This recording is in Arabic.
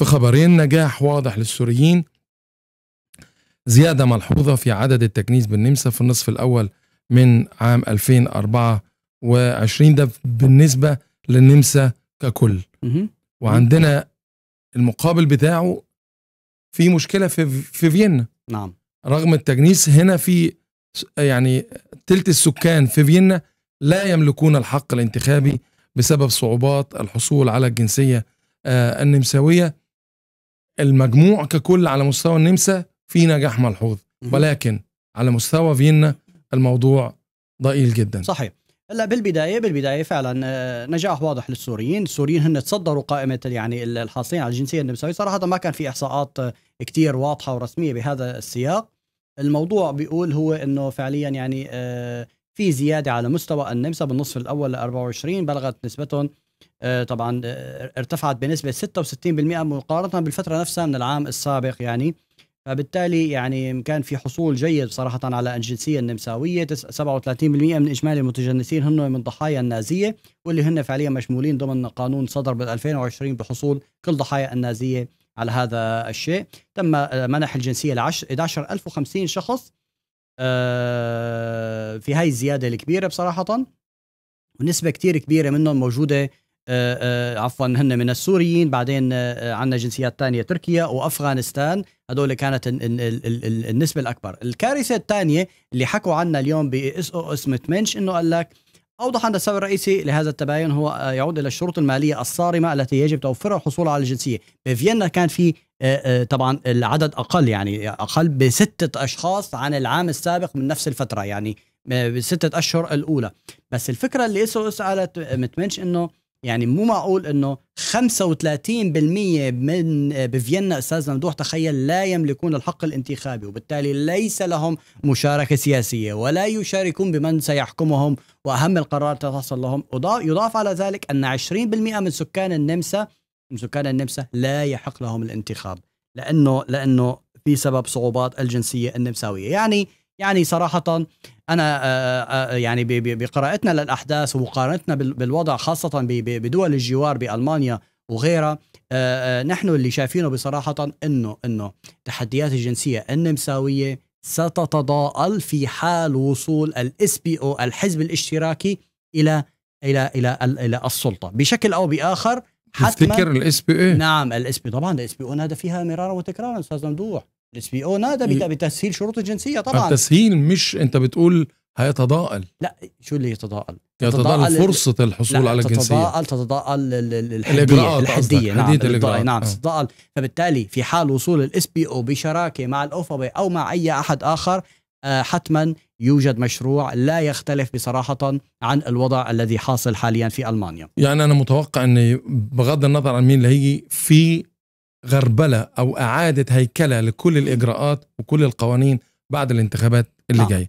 في خبرين نجاح واضح للسوريين زيادة ملحوظة في عدد التكنيس بالنمسا في النصف الأول من عام 2024 ده بالنسبة للنمسا ككل وعندنا المقابل بتاعه في مشكلة في, في فيينا نعم رغم التجنيس هنا في يعني تلت السكان في فيينا لا يملكون الحق الانتخابي بسبب صعوبات الحصول على الجنسية آه، النمساوية المجموع ككل على مستوى النمسا في نجاح ملحوظ ولكن على مستوى فيينا الموضوع ضئيل جدا صحيح لا بالبدايه بالبدايه فعلا آه، نجاح واضح للسوريين، السوريين هن تصدروا قائمه يعني الحاصلين على الجنسيه النمساويه، صراحه ما كان في احصاءات آه، كتير واضحه ورسميه بهذا السياق. الموضوع بيقول هو انه فعليا يعني آه، في زياده على مستوى النمسا بالنصف الاول ل 24 بلغت نسبتهم آه، طبعا آه، ارتفعت بنسبة 66% مقارنة بالفترة نفسها من العام السابق يعني فبالتالي يعني كان في حصول جيد صراحة على الجنسية النمساوية 37% من إجمالي المتجنسين هن من ضحايا النازية واللي هن فعليا مشمولين ضمن قانون صدر بال 2020 بحصول كل ضحايا النازية على هذا الشيء تم آه، منح الجنسية ل 11050 شخص في هاي الزيادة الكبيرة بصراحة ونسبة كتير كبيرة منهم موجودة آه، آه، عفوا هن من السوريين بعدين آه، عندنا جنسيات ثانيه تركيا وافغانستان هدول كانت النسبه الاكبر الكارثه الثانيه اللي حكوا عنها اليوم باس او اس متمنش انه قال لك اوضح ان السبب الرئيسي لهذا التباين هو يعود الى الشروط الماليه الصارمه التي يجب توفرها الحصول على الجنسيه بفيينا كان في طبعا العدد اقل يعني اقل بسته اشخاص عن العام السابق من نفس الفتره يعني بستة اشهر الاولى بس الفكره اللي اس او اس قالت متمنش انه يعني مو معقول انه 35% من آه، بفيينا استاذ ممدوح تخيل لا يملكون الحق الانتخابي وبالتالي ليس لهم مشاركه سياسيه ولا يشاركون بمن سيحكمهم واهم القرارات تصل لهم يضاف على ذلك ان 20% من سكان النمسا من سكان النمسا لا يحق لهم الانتخاب لانه لانه في سبب صعوبات الجنسيه النمساويه يعني يعني صراحة أنا آه، آه، آه، يعني بقراءتنا للأحداث ومقارنتنا بالوضع خاصة بدول الجوار بألمانيا وغيرها نحن اللي شايفينه بصراحة أنه أنه تحديات الجنسية النمساوية ستتضاءل في حال وصول الاس بي او الحزب الاشتراكي إلى, الى الى الى الى السلطه بشكل او باخر حتى تفتكر الاس بي او نعم الاس بي طبعا الاس بي او نادى فيها مرارا وتكرارا استاذ ممدوح الاس بي او نادى بتسهيل شروط الجنسيه طبعا التسهيل مش انت بتقول هيتضاءل لا شو اللي يتضاءل يتضاءل فرصة الحصول على الجنسية تتضاءل تتضاءل الحدية الحدية نعم الإجراءات نعم آه. تتضاءل فبالتالي في حال وصول الاس بي او بشراكة مع الاوفبي او مع اي احد اخر آه، حتما يوجد مشروع لا يختلف بصراحة عن الوضع الذي حاصل حاليا في ألمانيا يعني أنا متوقع أن بغض النظر عن مين اللي هيجي في غربله او اعاده هيكله لكل الاجراءات وكل القوانين بعد الانتخابات اللي نعم. جايه